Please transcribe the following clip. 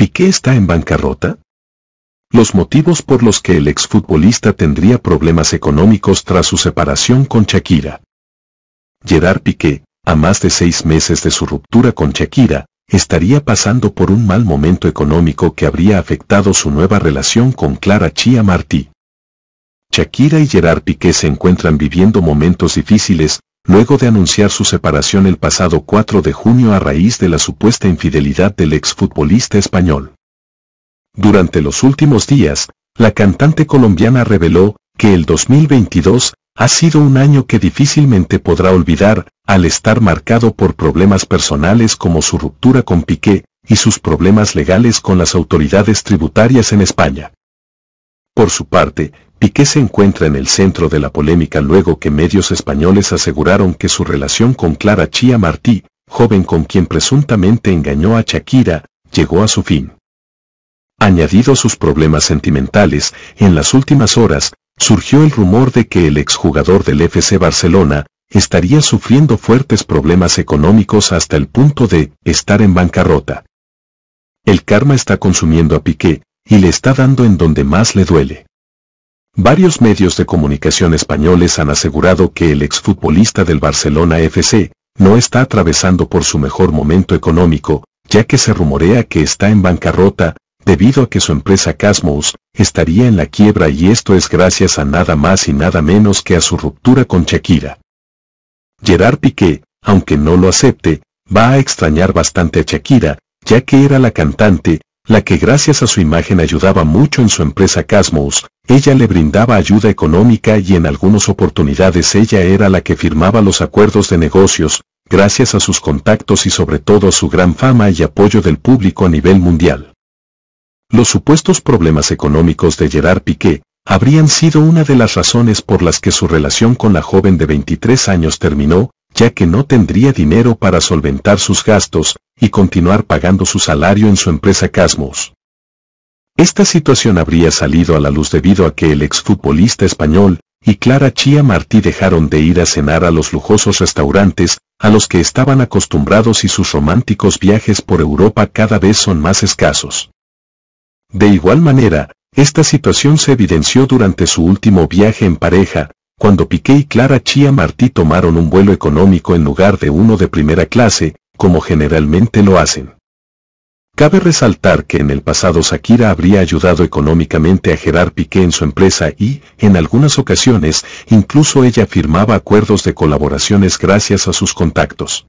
¿Piqué está en bancarrota? Los motivos por los que el exfutbolista tendría problemas económicos tras su separación con Shakira. Gerard Piqué, a más de seis meses de su ruptura con Shakira, estaría pasando por un mal momento económico que habría afectado su nueva relación con Clara Chia Martí. Shakira y Gerard Piqué se encuentran viviendo momentos difíciles, luego de anunciar su separación el pasado 4 de junio a raíz de la supuesta infidelidad del exfutbolista español. Durante los últimos días, la cantante colombiana reveló que el 2022 ha sido un año que difícilmente podrá olvidar, al estar marcado por problemas personales como su ruptura con Piqué y sus problemas legales con las autoridades tributarias en España. Por su parte, Piqué se encuentra en el centro de la polémica luego que medios españoles aseguraron que su relación con Clara Chía Martí, joven con quien presuntamente engañó a Shakira, llegó a su fin. Añadido sus problemas sentimentales, en las últimas horas, surgió el rumor de que el exjugador del FC Barcelona, estaría sufriendo fuertes problemas económicos hasta el punto de estar en bancarrota. El karma está consumiendo a Piqué, y le está dando en donde más le duele. Varios medios de comunicación españoles han asegurado que el exfutbolista del Barcelona FC no está atravesando por su mejor momento económico, ya que se rumorea que está en bancarrota, debido a que su empresa Casmos estaría en la quiebra y esto es gracias a nada más y nada menos que a su ruptura con Shakira. Gerard Piqué, aunque no lo acepte, va a extrañar bastante a Shakira, ya que era la cantante la que gracias a su imagen ayudaba mucho en su empresa Casmos, ella le brindaba ayuda económica y en algunas oportunidades ella era la que firmaba los acuerdos de negocios, gracias a sus contactos y sobre todo a su gran fama y apoyo del público a nivel mundial. Los supuestos problemas económicos de Gerard Piqué habrían sido una de las razones por las que su relación con la joven de 23 años terminó, ya que no tendría dinero para solventar sus gastos y continuar pagando su salario en su empresa Casmos. Esta situación habría salido a la luz debido a que el exfutbolista español y Clara Chia Martí dejaron de ir a cenar a los lujosos restaurantes a los que estaban acostumbrados y sus románticos viajes por Europa cada vez son más escasos. De igual manera, esta situación se evidenció durante su último viaje en pareja, cuando Piqué y Clara Chia Martí tomaron un vuelo económico en lugar de uno de primera clase, como generalmente lo hacen. Cabe resaltar que en el pasado Shakira habría ayudado económicamente a Gerard Piqué en su empresa y, en algunas ocasiones, incluso ella firmaba acuerdos de colaboraciones gracias a sus contactos.